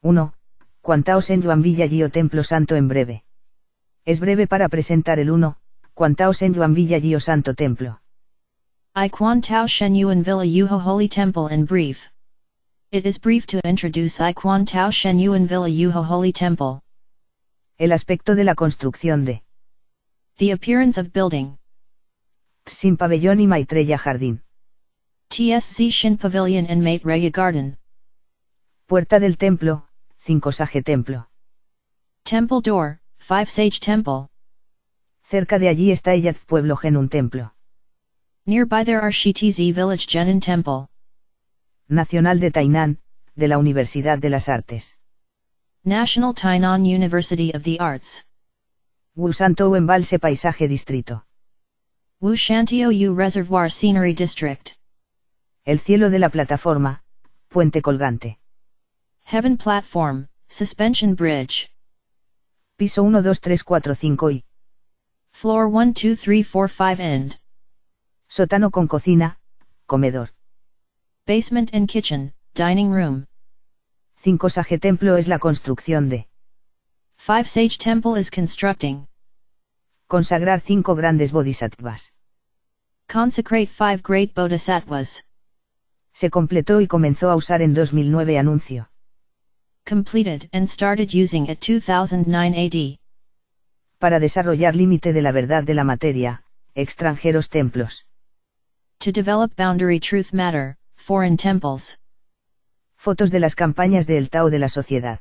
1. Cuantaos en Yuan Villa O Templo Santo en breve. Es breve para presentar el 1. Cuantaos en Yuan Villa O Santo Templo. I Kwantao Shen Yuan Villa Yuho Holy Temple in brief. It is brief to introduce I Quantao Shen Yuan Villa Yuho Holy Temple. El aspecto de la construcción de. The appearance of building. Sin pabellón y Maitreya Jardín. TSC Shin Pavilion and Maitreya Garden. Puerta del templo, 5 Sage Templo. Temple Door, 5 Sage Temple. Cerca de allí está Eyat Pueblo Genun Templo. Nearby there are Shitizi Village Genun Temple. Nacional de Tainan, de la Universidad de las Artes. National Tainan University of the Arts. Wushantou Embalse Paisaje Distrito. Wushantou Reservoir Scenery District. El cielo de la plataforma, puente colgante. Heaven Platform, Suspension Bridge. Piso 1, 2, 3, 4, 5 y. Floor 1, 2, 3, 4, 5 and. Sótano con cocina, comedor. Basement and kitchen, dining room. 5 Sage Templo es la construcción de. 5 Sage Temple is constructing. Consagrar 5 grandes bodhisattvas. Consecrate 5 great bodhisattvas. Se completó y comenzó a usar en 2009 anuncio. completed and started using at 2009 AD. Para desarrollar límite de la verdad de la materia, extranjeros templos. To develop boundary truth matter, foreign temples. Fotos de las campañas del Tao de la sociedad.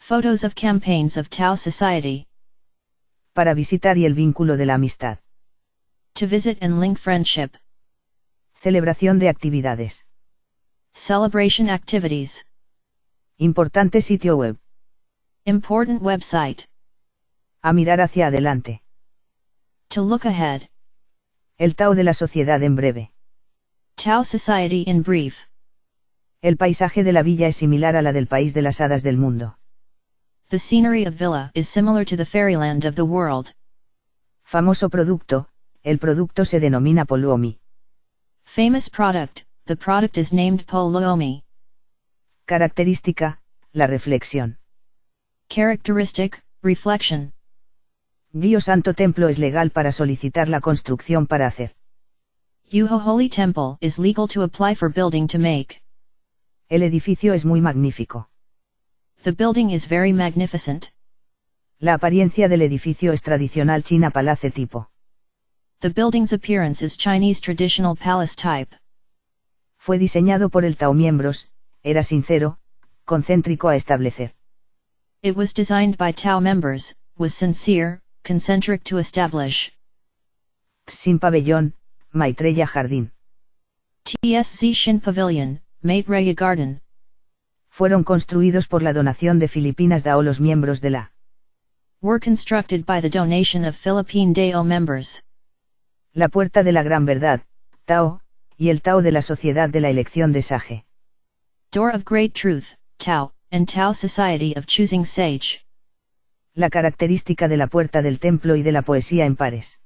Photos of campaigns of Tao society. Para visitar y el vínculo de la amistad. To visit and link friendship. Celebración de actividades. Celebration activities. Importante sitio web. Important website. A mirar hacia adelante. To look ahead. El Tao de la sociedad en breve. Tao Society in brief. El paisaje de la villa es similar a la del país de las hadas del mundo. The scenery of villa is similar to the fairyland of the world. Famoso producto, el producto se denomina Poluomi. Famous product, the product is named Poluomi. Característica, la reflexión. Characteristic, reflection. Dios Santo Templo es legal para solicitar la construcción para hacer. Yuho Holy Temple is legal to apply for building to make. El edificio es muy magnífico. The building is very magnificent. La apariencia del edificio es tradicional China Palace tipo. The building's appearance is Chinese traditional palace type. Fue diseñado por el Tao Miembros, era sincero, concéntrico a establecer. It was designed by Tao members, was sincere, concentric to establish. Sin pabellón, Maitreya Jardín. TSC Shin Pavilion, Maitreya Garden. Fueron construidos por la donación de Filipinas DAO los miembros de la were constructed by the donation of Philippine DAO members. La Puerta de la Gran Verdad, Tao, y el Tao de la Sociedad de la Elección de Sage. Door of Great Truth, Tao, and Tao Society of Choosing Sage. La característica de la puerta del templo y de la poesía en pares.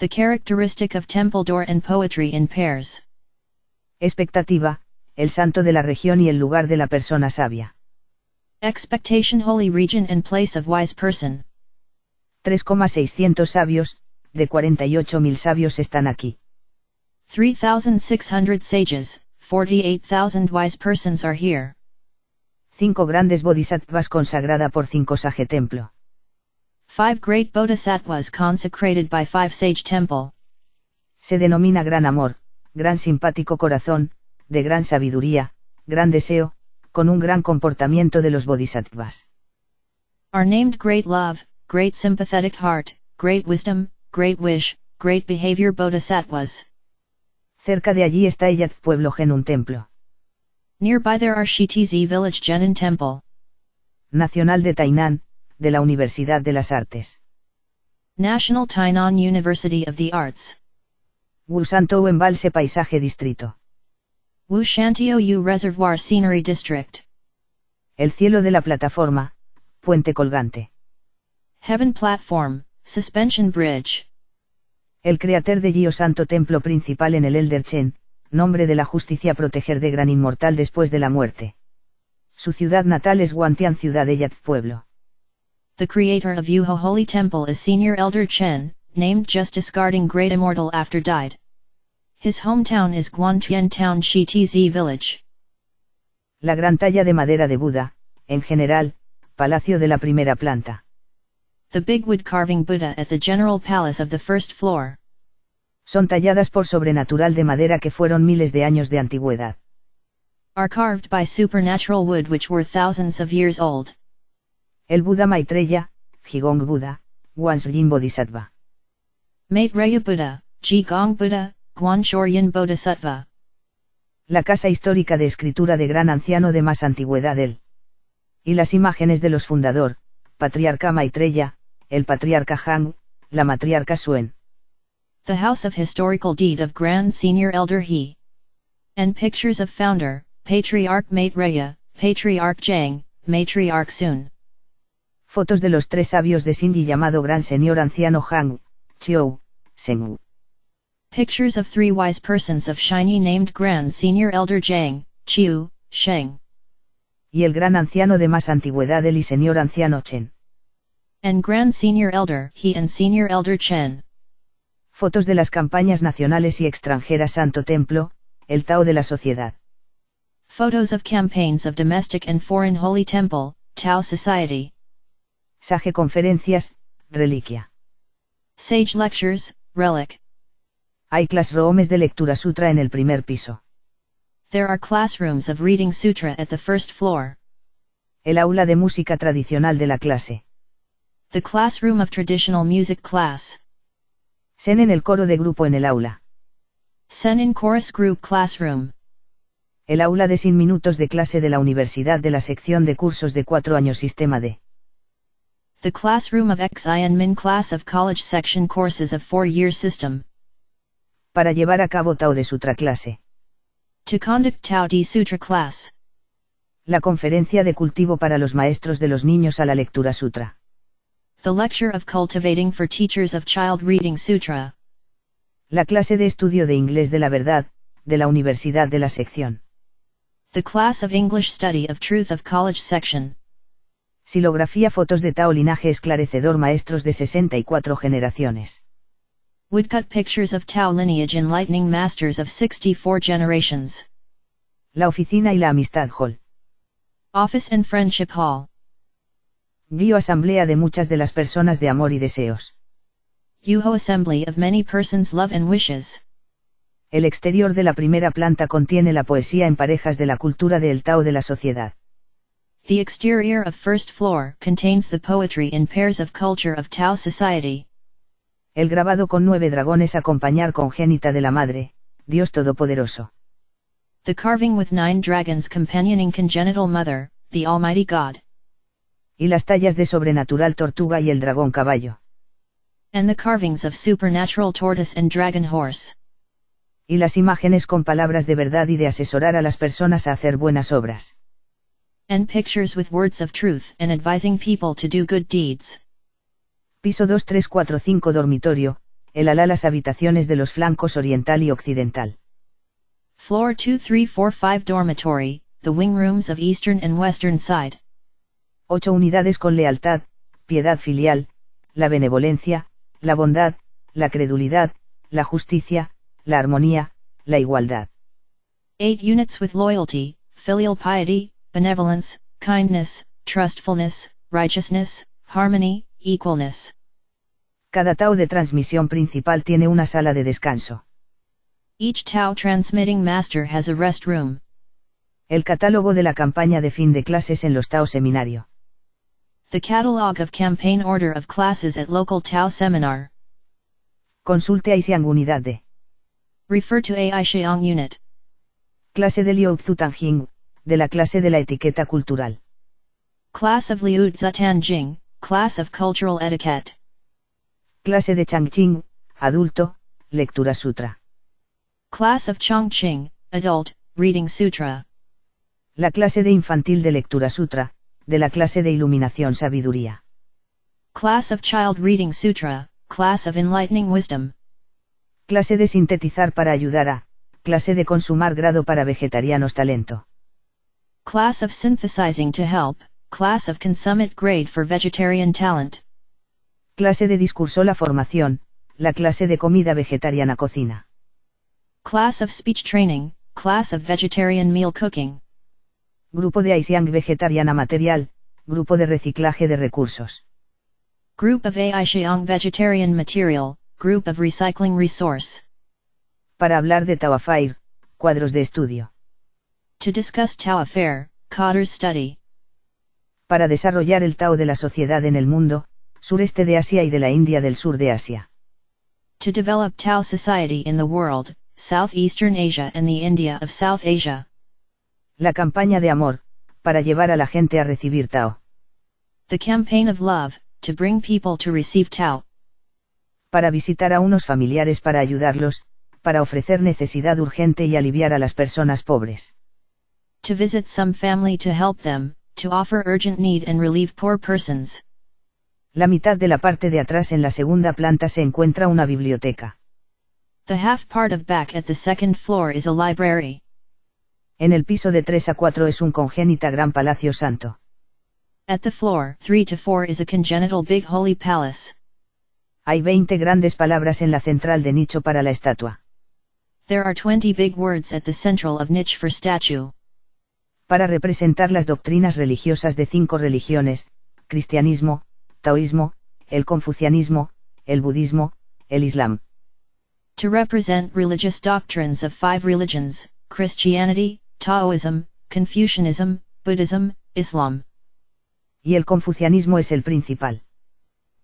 The characteristic of temple door and poetry in pairs. Expectativa, el santo de la región y el lugar de la persona sabia. Expectation holy region and place of wise person. 3,600 sabios, de 48,000 sabios están aquí. 3,600 sages, 48,000 wise persons are here. Cinco grandes bodhisattvas consagrada por cinco sage templo. Five great bodhisattvas consecrated by five sage temple. Se denomina gran amor, gran simpático corazón, de gran sabiduría, gran deseo, con un gran comportamiento de los bodhisattvas. Are named great love, great sympathetic heart, great wisdom, great wish, great behavior bodhisattvas. cerca de allí está Eyad pueblo Genun templo. Nearby there are Shitizi village Genun temple. Nacional de Tainan, de la Universidad de las Artes. National Tainan University of the Arts. Wushantou Embalse Paisaje Distrito. Wushantou Reservoir Scenery District. El cielo de la plataforma, puente colgante. Heaven Platform, Suspension Bridge. El creador de Gio Santo Templo principal en el Elder Chen, nombre de la justicia proteger de gran inmortal después de la muerte. Su ciudad natal es Guantian ciudad de Yat pueblo. The creator of Yuho Holy Temple is Senior Elder Chen, named Justice Guarding Great Immortal after died. His hometown is Guantian Town Shitz Village. La gran talla de madera de Buda, en general, palacio de la primera planta the big wood carving Buddha at the General Palace of the first floor. Son talladas por sobrenatural de madera que fueron miles de años de antigüedad. Are carved by supernatural wood which were thousands of years old. El Buda Maitreya, Jigong Buda, Wansrin Bodhisattva. Maitreya Buddha, Jigong Buddha, Guanshoryan Bodhisattva. La casa histórica de escritura de gran anciano de más antigüedad él. Y las imágenes de los fundador, patriarca Maitreya, el patriarca Hang, la matriarca Suen. The House of Historical Deed of Grand Senior Elder He. And pictures of founder, Patriarch Mate Reya, Patriarch Jang, Matriarch Sun. Fotos de los tres sabios de Cindy llamado Gran Señor Anciano Hang, Chiu, Sengu. Pictures of three wise persons of Shiny named Grand Senior Elder Zhang, Chiu, Sheng. Y el gran anciano de más antigüedad el y señor anciano Chen. and Grand Senior Elder he and Senior Elder Chen. Fotos de las campañas nacionales y extranjeras Santo Templo, el Tao de la Sociedad. Photos of campaigns of domestic and foreign Holy Temple, Tao Society. Sage conferencias, reliquia. Sage lectures, relic. Hay classrooms de lectura sutra en el primer piso. There are classrooms of reading sutra at the first floor. El aula de música tradicional de la clase. The Classroom of Traditional Music Class. Sen en el coro de grupo en el aula. Sen in Chorus Group Classroom. El aula de sin minutos de clase de la Universidad de la sección de cursos de cuatro años Sistema D. The Classroom of XIN Min Class of College Section Courses of Four Year System. Para llevar a cabo Tao de Sutra clase. To conduct Tao de Sutra class la conferencia de cultivo para los maestros de los niños a la lectura sutra. The Lecture of Cultivating for Teachers of Child Reading Sutra. La clase de estudio de inglés de la verdad, de la Universidad de la Sección. The Class of English Study of Truth of College Section. Silografía Fotos de Tao Linaje Esclarecedor Maestros de 64 Generaciones. Woodcut Pictures of Tao Lineage Enlightening Masters of 64 Generations. La Oficina y la Amistad Hall. Office and Friendship Hall. dio asamblea de muchas de las personas de amor y deseos. Yuho Assembly of Many Persons Love and Wishes. El exterior de la primera planta contiene la poesía en parejas de la cultura del Tao de la sociedad. The exterior of first floor contains the poetry in pairs of culture of Tao society. El grabado con nueve dragones acompañar congénita de la madre, Dios Todopoderoso. The carving with nine dragons companioning congenital mother, the Almighty God y las tallas de sobrenatural tortuga y el dragón caballo. And the carvings of supernatural tortoise and dragon horse. Y las imágenes con palabras de verdad y de asesorar a las personas a hacer buenas obras. And pictures with words of truth and advising people to do good deeds. Piso 2345 dormitorio, el ala las habitaciones de los flancos oriental y occidental. Floor 2345 dormitory, the wing rooms of eastern and western side ocho unidades con lealtad, piedad filial, la benevolencia, la bondad, la credulidad, la justicia, la armonía, la igualdad. 8 units with loyalty, filial piety, benevolence, kindness, trustfulness, righteousness, harmony, equalness. Cada Tao de transmisión principal tiene una sala de descanso. Each Tao transmitting master has a rest room. El catálogo de la campaña de fin de clases en los Tao Seminario. The Catalogue of Campaign Order of Classes at Local Tao Seminar. Consulte Aixiang Unidad de. Refer to AI Xiang Unit. Clase de Liu Zutanjing, de la clase de la etiqueta cultural. Class of Liu Zutanjing, Class of Cultural Etiquette. Clase de Changqing, adulto, lectura sutra. Class of Chongqing, adult, reading sutra. La clase de infantil de lectura sutra, de la clase de iluminación sabiduría. Class of Child Reading Sutra, Class of Enlightening Wisdom. Clase de sintetizar para ayudar a, clase de consumar grado para vegetarianos talento. Class of Synthesizing to Help, Class of Consummate Grade for Vegetarian Talent. Clase de discurso la formación, la clase de comida vegetariana cocina. Class of Speech Training, Class of Vegetarian Meal Cooking. Grupo de Aixiang Vegetariana Material, Grupo de Reciclaje de Recursos. Grupo of Aixiang Vegetarian Material, Group of Recycling Resource. Para hablar de Affair, cuadros de estudio. To discuss Tawafair, Cotter's Study. Para desarrollar el Tao de la sociedad en el mundo, sureste de Asia y de la India del sur de Asia. To develop Tao society in the world, Southeastern Asia and the India of South Asia la campaña de amor, para llevar a la gente a recibir Tao. The campaign of love, to bring people to receive Tao. Para visitar a unos familiares para ayudarlos, para ofrecer necesidad urgente y aliviar a las personas pobres. To visit some family to help them, to offer urgent need and relieve poor persons. La mitad de la parte de atrás en la segunda planta se encuentra una biblioteca. The half part of back at the second floor is a library. En el piso de 3 a 4 es un congénita gran palacio santo. At the floor 3 to 4 is a congenital big holy palace. Hay 20 grandes palabras en la central de nicho para la estatua. There are 20 big words at the central of niche for statue. Para representar las doctrinas religiosas de cinco religiones, cristianismo, taoísmo, el confucianismo, el budismo, el islam. To represent religious doctrines of five religions, Christianity, Taoísmo, Confucianismo, Buddhism, Islam. Y el confucianismo es el principal.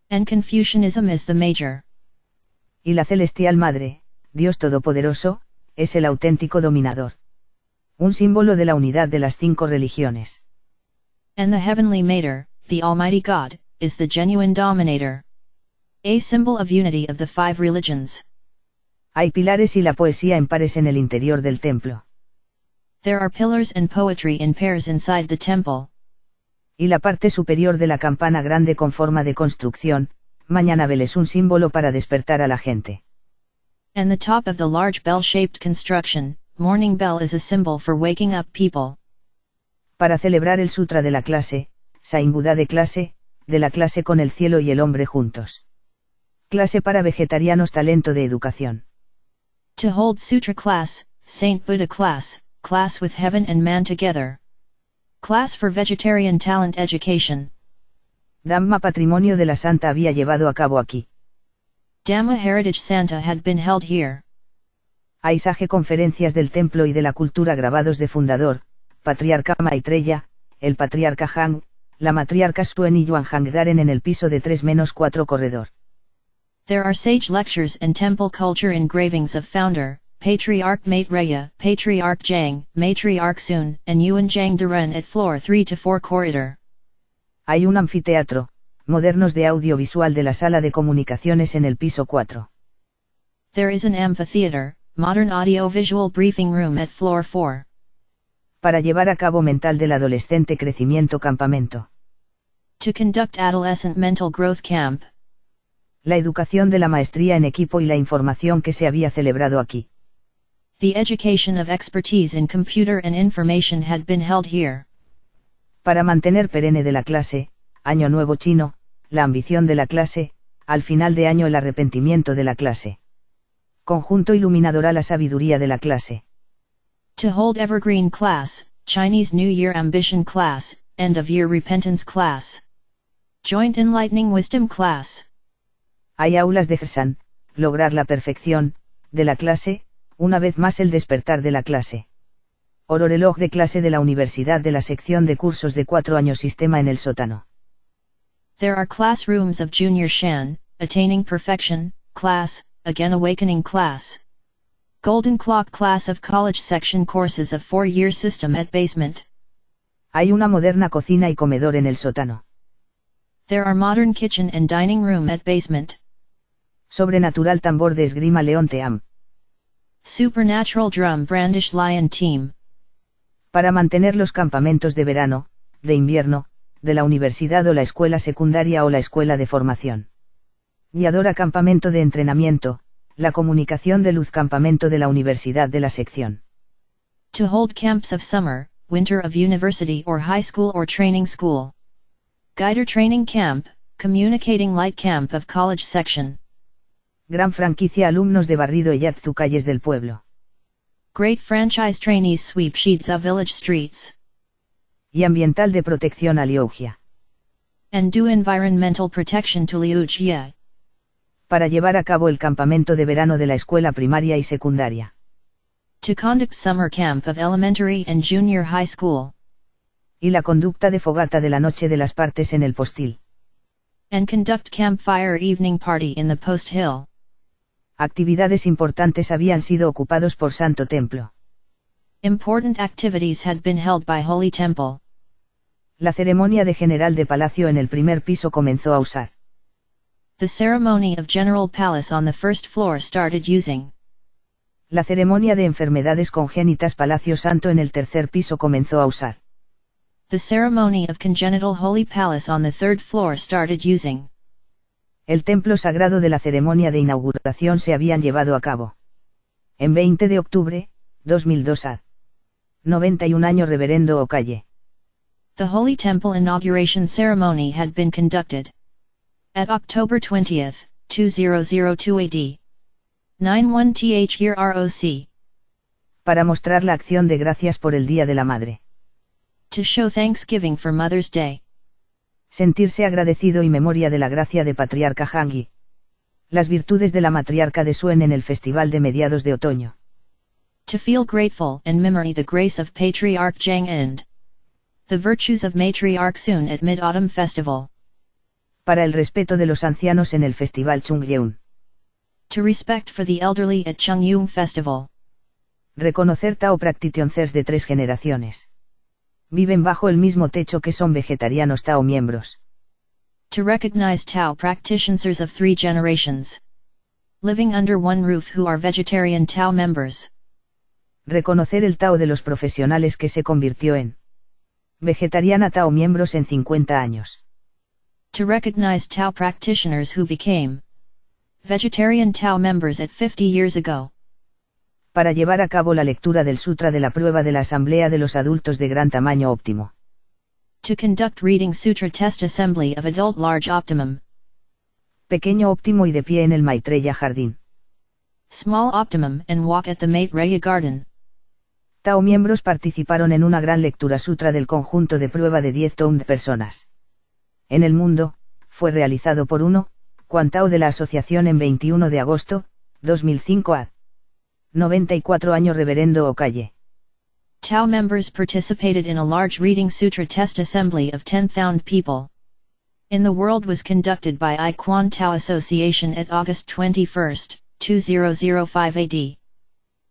And Confucianism is the major. Y la celestial madre, Dios todopoderoso, es el auténtico dominador. Un símbolo de la unidad de las cinco religiones. Y el heavenly mater, the almighty God, es el genuine dominator. A symbol of unidad de las cinco religiones. Hay pilares y la poesía en pares en el interior del templo. There are pillars and poetry in pairs inside the temple. Y la parte superior de la campana grande con forma de construcción, mañana bell es un símbolo para despertar a la gente. And the top of the large bell-shaped construction, morning bell is a symbol for waking up people. Para celebrar el sutra de la clase, Saimbuda de clase, de la clase con el cielo y el hombre juntos. Clase para vegetarianos talento de educación. To hold sutra class, Saint Buddha class, class with heaven and man together. Class for vegetarian talent education. Dhamma Patrimonio de la Santa había llevado a cabo aquí. Dhamma Heritage Santa had been held here. Aisaje Conferencias del Templo y de la Cultura grabados de fundador, Patriarca Maitreya, el Patriarca Hang, la Matriarca Suen y Yuan Hangdaren en el piso de 3-4 corredor. There are sage lectures and temple culture engravings of founder, Patriarch Mate Reya, Patriarch Jang, Matriarch Sun, and Yuan Jang Duren at floor 3 to 4 corridor. Hay un anfiteatro, modernos de audiovisual de la sala de comunicaciones en el piso 4. There is an amphitheater, modern audiovisual briefing room at floor 4. Para llevar a cabo mental del adolescente crecimiento campamento. To conduct adolescent mental growth camp. La educación de la maestría en equipo y la información que se había celebrado aquí the education of expertise in computer and information had been held here. Para mantener perenne de la clase, año nuevo chino, la ambición de la clase, al final de año el arrepentimiento de la clase. Conjunto iluminadora la sabiduría de la clase. To hold evergreen class, Chinese New Year ambition class, end of year repentance class. Joint enlightening wisdom class. Hay aulas de Gersan, lograr la perfección, de la clase, una vez más el despertar de la clase. Oro de clase de la universidad de la sección de cursos de cuatro años sistema en el sótano. There are classrooms of Junior Shan, Attaining Perfection, Class, Again Awakening Class. Golden Clock Class of College Section Courses of Four-Year System at Basement. Hay una moderna cocina y comedor en el sótano. There are modern kitchen and dining room at basement. Sobrenatural tambor de esgrima leonte amp. Supernatural Drum Brandish Lion Team. Para mantener los campamentos de verano, de invierno, de la universidad o la escuela secundaria o la escuela de formación. Guiadora Campamento de Entrenamiento, la comunicación de luz campamento de la universidad de la sección. To hold camps of summer, winter of university or high school or training school. Guider Training Camp, Communicating Light Camp of College Section gran franquicia alumnos de Barrido y Yazzu calles del pueblo. Great franchise trainees sweep sheets of village streets. Y ambiental de protección a Liugia. And do environmental protection to Liugia. Para llevar a cabo el campamento de verano de la escuela primaria y secundaria. To conduct summer camp of elementary and junior high school. Y la conducta de fogata de la noche de las partes en el postil. And conduct campfire evening party in the post hill actividades importantes habían sido ocupados por Santo Templo. Important activities had been held by Holy Temple. La ceremonia de general de palacio en el primer piso comenzó a usar. The ceremony of general palace on the first floor started using. La ceremonia de enfermedades congénitas Palacio Santo en el tercer piso comenzó a usar. The ceremony of congenital Holy Palace on the third floor started using el templo sagrado de la ceremonia de inauguración se habían llevado a cabo. En 20 de octubre, 2002 a. 91 años Reverendo Ocalle. The Holy Temple inauguration ceremony had been conducted. At October 20, 2002 AD. 91th year Para mostrar la acción de gracias por el Día de la Madre. To show thanksgiving for Mother's Day sentirse agradecido y memoria de la gracia de Patriarca Hangi. Las virtudes de la matriarca de Suen en el festival de mediados de otoño. To feel grateful and memory the grace of Patriarch Zhang and the virtues of Matriarch Sun at Mid-Autumn Festival. Para el respeto de los ancianos en el festival Chungyeun. To respect for the elderly at Yung Festival. Reconocer Tao Practitioners de tres generaciones viven bajo el mismo techo que son vegetarianos Tao miembros. To recognize Tao practitioners of three generations. Living under one roof who are vegetarian Tao members. Reconocer el Tao de los profesionales que se convirtió en vegetariana Tao miembros en 50 años. To recognize Tao practitioners who became vegetarian Tao members at 50 years ago para llevar a cabo la lectura del Sutra de la prueba de la Asamblea de los Adultos de Gran Tamaño Óptimo. To conduct reading Sutra Test Assembly of Adult Large Optimum. Pequeño óptimo y de pie en el Maitreya Jardín. Small Optimum and walk at the Maitreya Garden. Tao miembros participaron en una gran lectura sutra del conjunto de prueba de 10 de personas. En el mundo, fue realizado por uno, Tao de la Asociación en 21 de agosto, 2005 ad. 94 año Reverendo Ocalle. Chao members participated in a large reading sutra test assembly of 10,000 people. In the world was conducted by I Quan Tao Association at August 21, 2005 AD.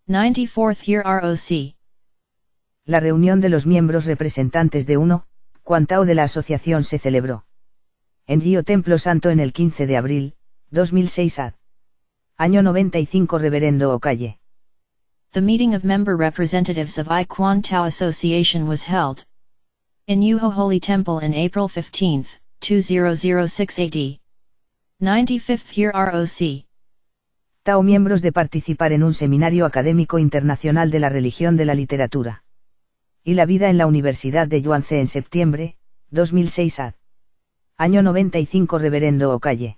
94th year ROC. La reunión de los miembros representantes de uno, Quan de la asociación se celebró. En Río Templo Santo en el 15 de abril, 2006 AD. Año 95 Reverendo Ocalle. the meeting of member representatives of I Quan Tao Association was held. In Yuho Holy Temple on April 15, 2006 AD. 95th Year ROC. Tao miembros de participar en un seminario académico internacional de la religión de la literatura. Y la vida en la Universidad de Yuanze en septiembre, 2006 AD. Año 95 Reverendo Ocalle.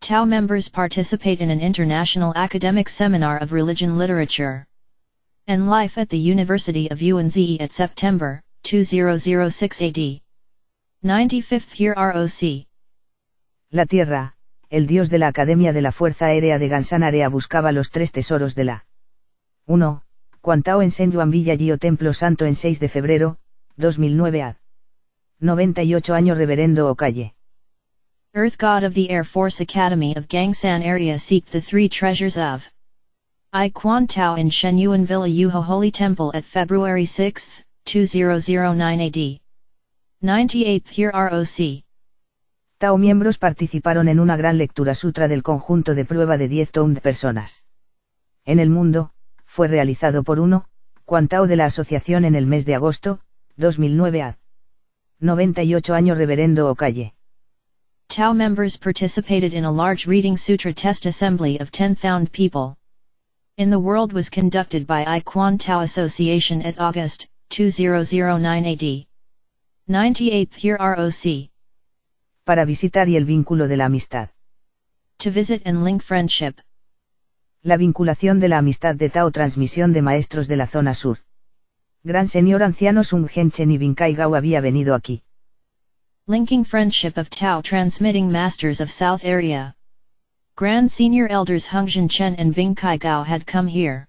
Tao members participate in an international academic seminar of religion literature and life at the University of UNZ at September 2006 AD. 95th year ROC. La Tierra, el dios de la Academia de la Fuerza Aérea de GANSANAREA buscaba los tres tesoros de la 1. Cuantao en Senyuan Villa Gio Templo Santo en 6 de febrero, 2009 ad. 98 año Reverendo Ocalle. Earth God of the Air Force Academy of Gangsan area seek the three treasures of I Quan Tao in Shenyuan Villa Yuho Holy Temple at February 6, 2009 AD. 98th Here ROC. Tao miembros participaron en una gran lectura sutra del conjunto de prueba de 10 de personas. En el mundo, fue realizado por uno, Quan Tao de la asociación en el mes de agosto, 2009 AD. 98 años Reverendo OKAYE Tao members participated in a large reading sutra test assembly of 10,000 people. In the world was conducted by I Quan Tao Association at August, 2009 AD. 98th year ROC. Para visitar y el vínculo de la amistad. To visit and link friendship. La vinculación de la amistad de Tao Transmisión de Maestros de la Zona Sur. Gran Señor Anciano Sung Genchen y Binkai Gao había venido aquí. linking friendship of Tao transmitting masters of South area. Grand senior elders Hengzhen Chen and Bing Kai Gao had come here.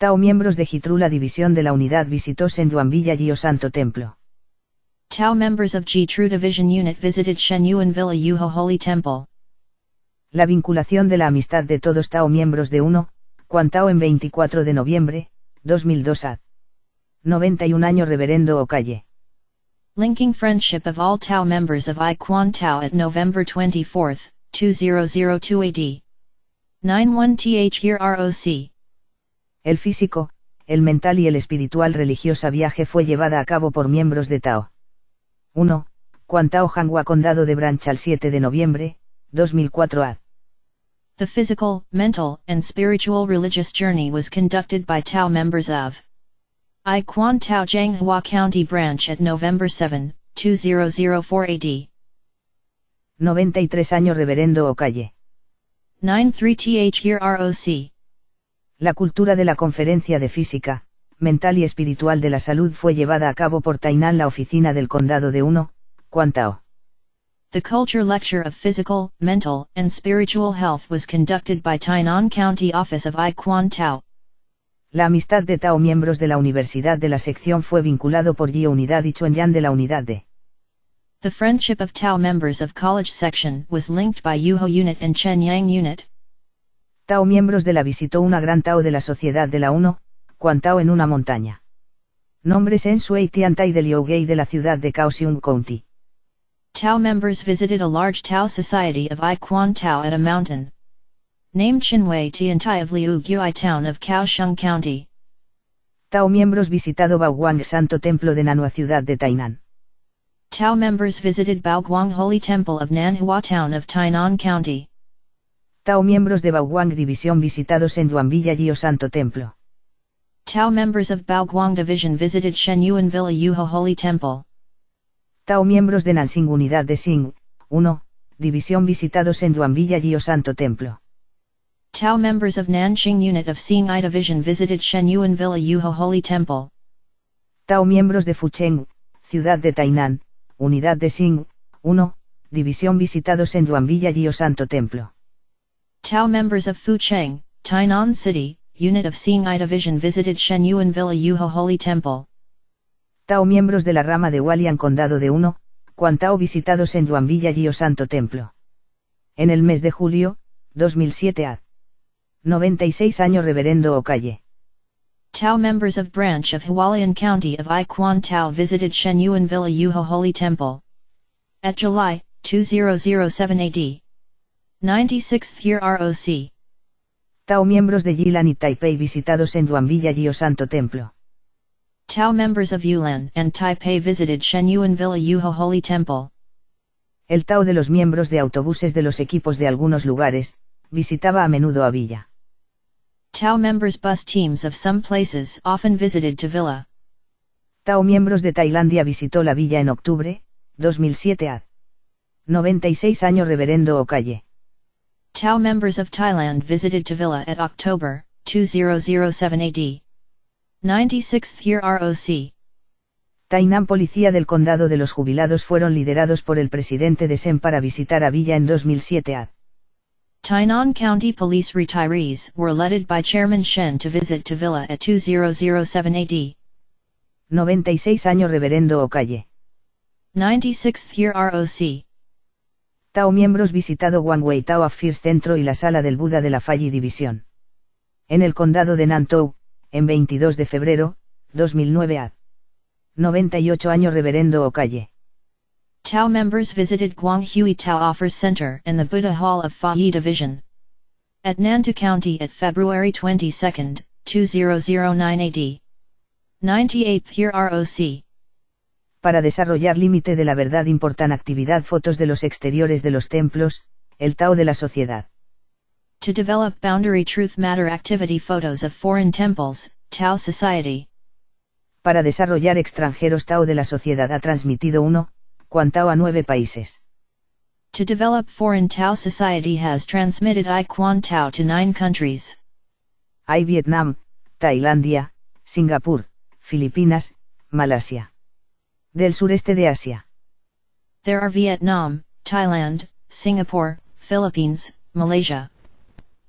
Tao miembros de Jitru la división de la unidad visitó Shenyuan Villa Yio Santo Templo. Tao members of Jitru division unit visited Shenyuan Villa Yuho Holy Temple. La vinculación de la amistad de todos Tao miembros de uno, Quan Tao en 24 de noviembre, 2002 ad. 91 año Reverendo Ocalle. linking friendship of all Tao members of I Quan Tao at November 24, 2002 AD. 91th Year ROC. El físico, el mental y el espiritual religiosa viaje fue llevada a cabo por miembros de Tao. 1. Quan Tao Hanwa Condado de Branch al 7 de noviembre, 2004 AD. The physical, mental, and spiritual religious journey was conducted by Tao members of I Quan Tao Jianghua County Branch at November 7, 2004 AD. 93 años Reverendo Ocalle. 93th year ROC. La cultura de la conferencia de física, mental y espiritual de la salud fue llevada a cabo por Tainan la oficina del condado de Uno, Tao. The culture lecture of physical, mental, and spiritual health was conducted by Tainan County Office of I Quan Tao, La amistad de Tao miembros de la Universidad de la sección fue vinculado por Yi Unidad y yan de la Unidad de. The friendship of Tao members of college section was linked by Yuho unit and Chen Yang unit. Tao miembros de la visitó una gran Tao de la Sociedad de la UNO, Quan Tao en una montaña. Nombres en Sui Tian de Liu de la ciudad de Kaohsiung County. Tao members visited a large Tao society of I Quan Tao at a mountain. named Qinwei Tiantai of Guai town of Kaohsiung County. Tao members visitado Baoguang Santo Templo de Nanhua Ciudad de Tainan. Tao members visited Baoguang Holy Temple of Nanhua town of Tainan County. Tao miembros de Baoguang División visitados en Yuanvilla Gio Santo Templo. Tao members of Baoguang Division visited Shenyuan Villa Yuho Holy Temple. Tao miembros de Nansing Unidad de Sing, 1, División visitados en Villa Gio Santo Templo. Tao members of Nanching unit of Seeing Division visited Shenyuan Villa Yuho Holy Temple. Tao miembros de Fucheng, ciudad de Tainan, unidad de Xing, 1, división visitados en Yuanvilla O Santo Templo. Tao members of Fucheng, Tainan City, unit of Seeing Eye Division visited Shenyuan Villa Yuho Holy Temple. Tao miembros de la rama de Hualian Condado de 1, Cuantao visitados en Yuanvilla O Santo Templo. En el mes de julio, 2007 ad. 96 años Reverendo Ocalle. Tao members of branch of Hualien County of I kuan Tao visited Shenyuan Villa Yuho Holy Temple. At July, 2007 AD. 96th year ROC. Tao miembros de Yilan y Taipei visitados en Villa Yuho Santo Templo. Tao members of Yulan and Taipei visited Shenyuan Villa Yuho Holy Temple. El Tao de los miembros de autobuses de los equipos de algunos lugares, visitaba a menudo a Villa. Tao members bus teams of some places often visited to villa. Tao miembros de Tailandia visitó la villa en octubre, 2007 ad. 96 años Reverendo Ocalle. Tao members of Thailand visited to villa at October, 2007 AD. 96th year ROC. Tainan Policía del Condado de los Jubilados fueron liderados por el presidente de Sen para visitar a Villa en 2007 ad. Tainan County Police retirees were led by Chairman Shen to visit to at 2007 AD. 96 Año Reverendo Ocalle. 96th year ROC. Tao miembros visitado Wei Tao Affairs Centro y la Sala del Buda de la Falli División. En el condado de Nantou, en 22 de febrero, 2009 ad. 98 Año Reverendo Ocalle. Tao members visited Guanghui Tao Offer Center and the Buddha Hall of Fayi Division. At Nantou County at February 22, 2009 AD. 98th Year ROC. Para desarrollar límite de la verdad importan actividad fotos de los exteriores de los templos, el Tao de la sociedad. To develop boundary truth matter activity photos of foreign temples, Tao Society. Para desarrollar extranjeros Tao de la sociedad ha transmitido uno, a nueve países. To develop foreign Tao society has transmitted I Quan Tao to nine countries. Hay Vietnam, Tailandia, Singapur, Filipinas, Malasia. Del sureste de Asia. There are Vietnam, Thailand, Singapore, Philippines, Malaysia.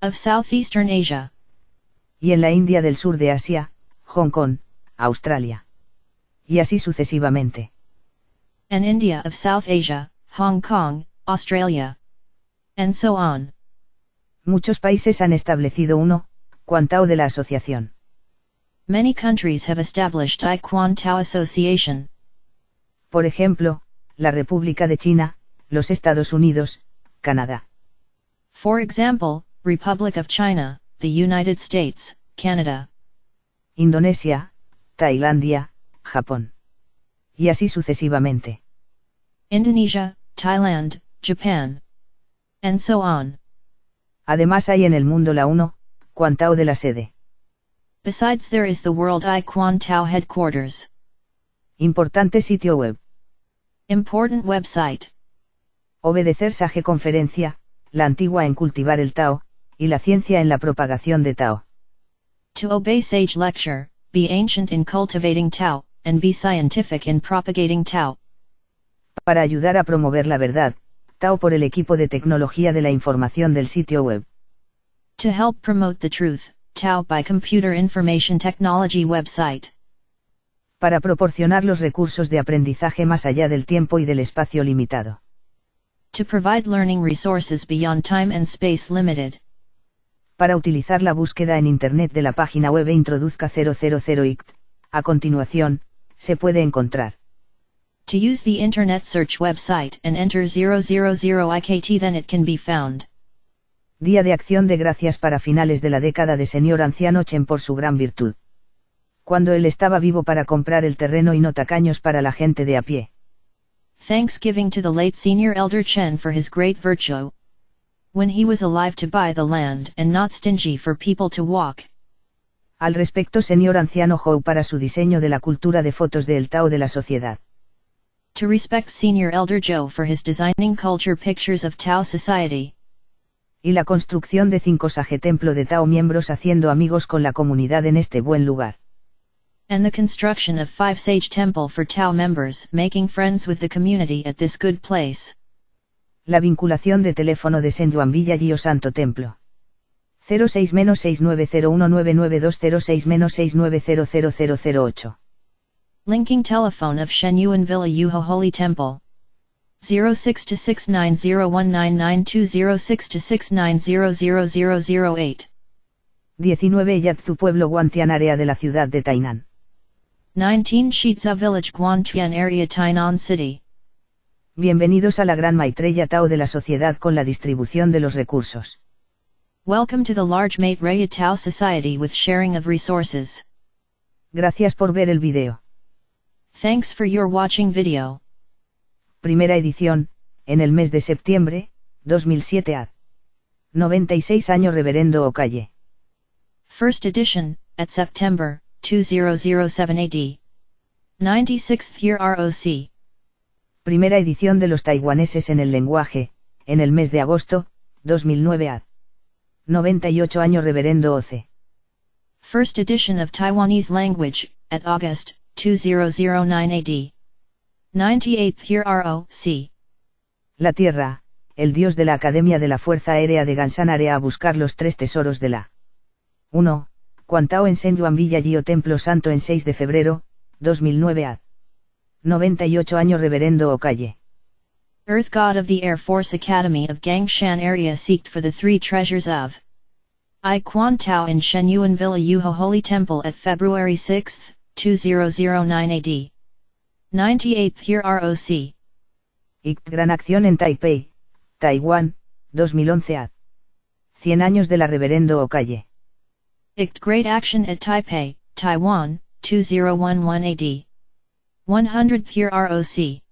Of Southeastern Asia. Y en la India del sur de Asia, Hong Kong, Australia. Y así sucesivamente and India of South Asia, Hong Kong, Australia, and so on. Muchos países han establecido uno, Tao de la asociación. Many countries have established I Association. Por ejemplo, la República de China, los Estados Unidos, Canadá. For example, Republic of China, the United States, Canada. Indonesia, Tailandia, Japón. Y así sucesivamente. Indonesia, Thailand, Japan. And so on. Además hay en el mundo la 1, Kuantao de la sede. Besides there is the World I Kuantao headquarters. Importante sitio web. Important website. Obedecer Sage Conferencia, la antigua en cultivar el Tao, y la ciencia en la propagación de Tao. To obey Sage Lecture, be ancient in cultivating Tao, and be scientific in propagating Tao. para ayudar a promover la verdad, TAO por el equipo de tecnología de la información del sitio web. To help promote the truth, TAO by Computer Information Technology website. Para proporcionar los recursos de aprendizaje más allá del tiempo y del espacio limitado. To provide learning resources beyond time and space limited. Para utilizar la búsqueda en Internet de la página web e introduzca 000 ICT. A continuación, se puede encontrar. To use the internet search website and enter 000IKT then it can be found. Día de Acción de Gracias para finales de la década de señor anciano Chen por su gran virtud. Cuando él estaba vivo para comprar el terreno y no tacaños para la gente de a pie. Thanksgiving to the late senior elder Chen for his great virtue. When he was alive to buy the land and not stingy for people to walk. Al respecto señor anciano Hou para su diseño de la cultura de fotos del Tao de la sociedad to respect senior elder Joe for his designing culture pictures of Tao society. Y la construcción de cinco Sage Templo de Tao miembros haciendo amigos con la comunidad en este buen lugar. And the construction of five Sage Temple for Tao members making friends with the community at this good place. La vinculación de teléfono de Senduan Yuan Villa Santo Templo. 06 690199206 6900008 Linking telephone of Shen Yuan Villa Yuho Holy Temple. 06 to 690199206 6900008. 19 Yatzu Pueblo Guantian Área de la Ciudad de Tainan. 19 Shiza Village Guantian Area Tainan City. Bienvenidos a la gran Maitreya Tao de la sociedad con la distribución de los recursos. Welcome to the large Maitreya Tao society with sharing of resources. Gracias por ver el video. Thanks for your watching video. Primera edición, en el mes de septiembre, 2007 ad. 96 años Reverendo Ocalle. First edition, at September, 2007 AD. 96th year ROC. Primera edición de los taiwaneses en el lenguaje, en el mes de agosto, 2009 ad. 98 años Reverendo Oce. First edition of Taiwanese language, at August, 2009 AD. 98 La Tierra, el dios de la Academia de la Fuerza Aérea de Gansan Area a buscar los tres tesoros de la 1. Quantao en Senyuan Villa Gio Templo Santo en 6 de febrero, 2009 AD. 98 año Reverendo Ocalle. Earth God of the Air Force Academy of Gangshan area seeked for the three treasures of I Quantao in Shenyuan Villa Yuho Holy Temple at February 6, 2009 AD. 98th Year ROC. ICT Gran Acción en Taipei, Taiwán, 2011 AD. 100 años de la Reverendo Ocalle. ICT Great Action at Taipei, Taiwan, 2011 AD. 100th Year ROC.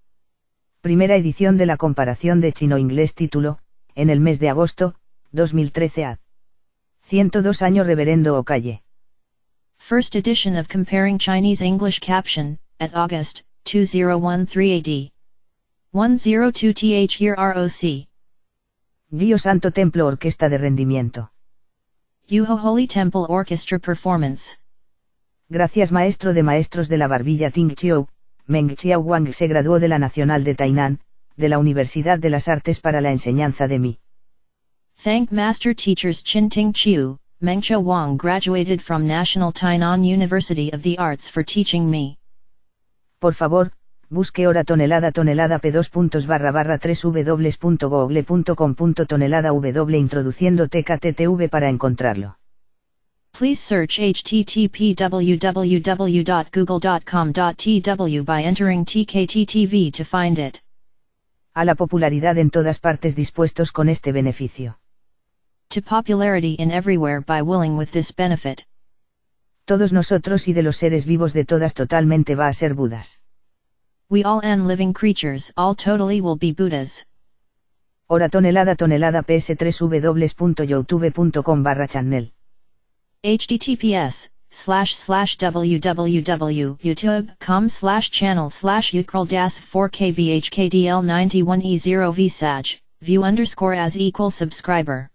Primera edición de la comparación de chino-inglés título, en el mes de agosto, 2013 AD. 102 años Reverendo Ocalle. first edition of Comparing Chinese-English Caption, at August, 2013 AD. 102 th year ROC. Dio Santo Templo Orquesta de Rendimiento. Yuho Holy Temple Orchestra Performance. Gracias maestro de maestros de la barbilla Ting Chiu, Meng Chiao Wang se graduó de la Nacional de Tainan, de la Universidad de las Artes para la enseñanza de Mi. Thank Master Teachers Chin Ting Chiu, Wang graduated from National Tainan University of the Arts for teaching me. Por favor, busque hora tonelada tonelada p2 puntos barra barra 3 www.google.com tonelada w introduciendo tktv para encontrarlo. Please search http www.google.com.tw by entering tkttv to find it. A la popularidad en todas partes dispuestos con este beneficio. to popularity in everywhere by willing with this benefit. Todos nosotros y de los seres vivos de todas totalmente va a ser Budas. We all and living creatures all totally will be Buddhas. Hora tonelada tonelada ps3w.youtube.com barra channel. https slash slash www.youtube.com slash channel slash ukrl das 4kbhkdl91e0vsaj view underscore as equal subscriber